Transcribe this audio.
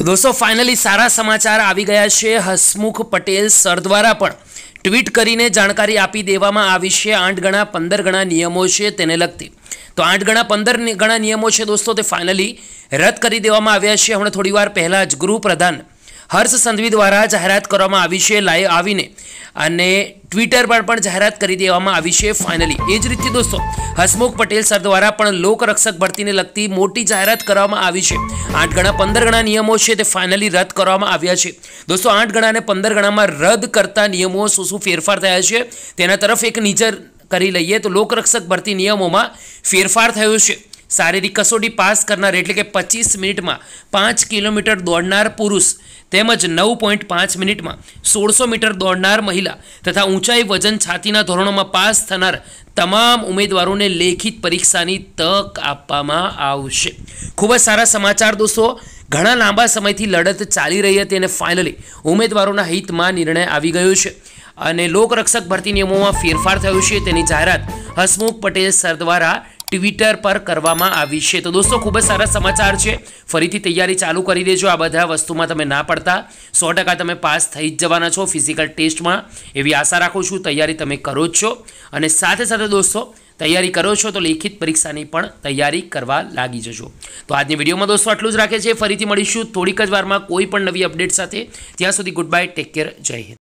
તો દોસ્તો ફાઇનલી સારા સમાચાર આવી ગયા છે હસમુખ પટેલ સર દ્વારા પણ ટ્વીટ કરીને જાણકારી આપી દેવામાં આવી છે આઠ ગણા પંદર ગણા નિયમો છે તેને લગતી તો આઠ ગણા પંદર ગણા નિયમો છે દોસ્તો તે ફાઇનલી રદ કરી દેવામાં આવ્યા છે હમણાં થોડીવાર પહેલાં જ ગૃહપ્રધાન હર્ષ સંધવી દ્વારા જાહેરાત કરવામાં આવી છે લાઈવ આવીને અને ટ્વિટર પર પણ જાહેરાત કરી દેવામાં આવી છે ફાઇનલી એ જ રીતે દોસ્તો હસમુખ પટેલ સર દ્વારા પણ લોકરક્ષક ભરતીને લગતી મોટી જાહેરાત કરવામાં આવી છે આઠ ગણા પંદર ગણા નિયમો છે તે ફાઇનલી રદ કરવામાં આવ્યા છે દોસ્તો આઠ ગણા અને પંદર ગણામાં રદ કરતા નિયમો શું શું ફેરફાર થયા છે તેના તરફ એક નીચર કરી લઈએ તો લોકરક્ષક ભરતી નિયમોમાં ફેરફાર થયો છે શારીરિક કસોટી પાસ કરનાર એટલે કે પચીસ મિનિટમાં પાંચ કિલોમીટર દોડનાર પુરુષ તેમજ નવ પોઈન્ટ પાંચ મિનિટમાં સોળસો મીટર દોડનાર મહિલા તથા ઊંચાઈ વજન છાતીના ધોરણોમાં પાસ થનાર તમામ ઉમેદવારોને લેખિત પરીક્ષાની તક આપવામાં આવશે ખૂબ જ સારા સમાચાર દોસ્તો ઘણા લાંબા સમયથી લડત ચાલી રહી હતી અને ફાઇનલી ઉમેદવારોના હિતમાં નિર્ણય આવી ગયો છે અને લોકરક્ષક ભરતી નિયમોમાં ફેરફાર થયો છે તેની જાહેરાત હસમુખ પટેલ સર દ્વારા ટ્વિટર પર કરવામાં આવી છે તો દોસ્તો ખૂબ જ સારા સમાચાર છે ફરીથી તૈયારી ચાલુ કરી દેજો આ બધા વસ્તુમાં તમે ના પડતા સો તમે પાસ થઈ જ જવાના છો ફિઝિકલ ટેસ્ટમાં એવી આશા રાખું છું તૈયારી તમે કરો જ છો અને સાથે સાથે દોસ્તો તૈયારી કરો છો તો લેખિત પરીક્ષાની પણ તૈયારી કરવા લાગી જજો તો આજની વિડીયોમાં દોસ્તો આટલું જ રાખે છે ફરીથી મળીશું થોડીક જ વારમાં કોઈ પણ નવી અપડેટ સાથે ત્યાં સુધી ગુડ બાય ટેક કેર જય હિન્દ